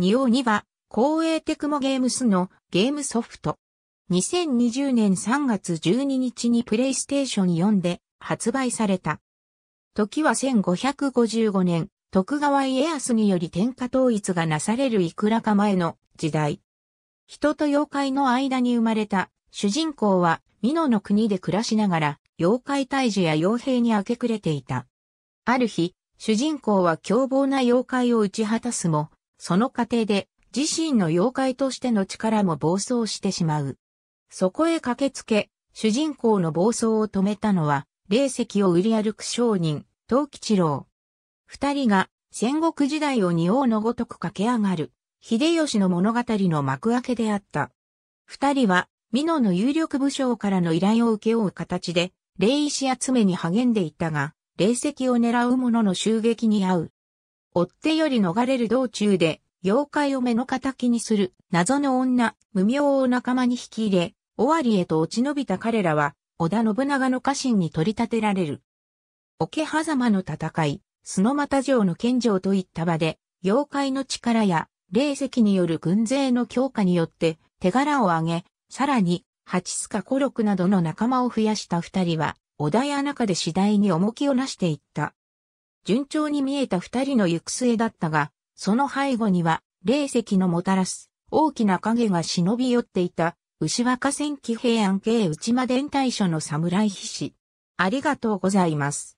仁王には、公営テクモゲームスのゲームソフト。2020年3月12日にプレイステーション4で発売された。時は1555年、徳川家康により天下統一がなされるいくらか前の時代。人と妖怪の間に生まれた主人公は美濃の国で暮らしながら妖怪退治や傭兵に明け暮れていた。ある日、主人公は凶暴な妖怪を打ち果たすも、その過程で自身の妖怪としての力も暴走してしまう。そこへ駆けつけ、主人公の暴走を止めたのは、霊石を売り歩く商人、東吉郎。二人が戦国時代を二王のごとく駆け上がる、秀吉の物語の幕開けであった。二人は、美濃の有力武将からの依頼を受け負う形で、霊石集めに励んでいったが、霊石を狙う者の襲撃に遭う。追ってより逃れる道中で、妖怪を目の敵にする謎の女、無名を仲間に引き入れ、尾張へと落ち延びた彼らは、織田信長の家臣に取り立てられる。桶狭間の戦い、砂ノ城の献上といった場で、妖怪の力や、霊石による軍勢の強化によって、手柄を上げ、さらに、八須賀古六などの仲間を増やした二人は、織田や中で次第に重きをなしていった。順調に見えた二人の行く末だったが、その背後には、霊石のもたらす、大きな影が忍び寄っていた、牛若戦記平安系内間伝大所の侍秘ありがとうございます。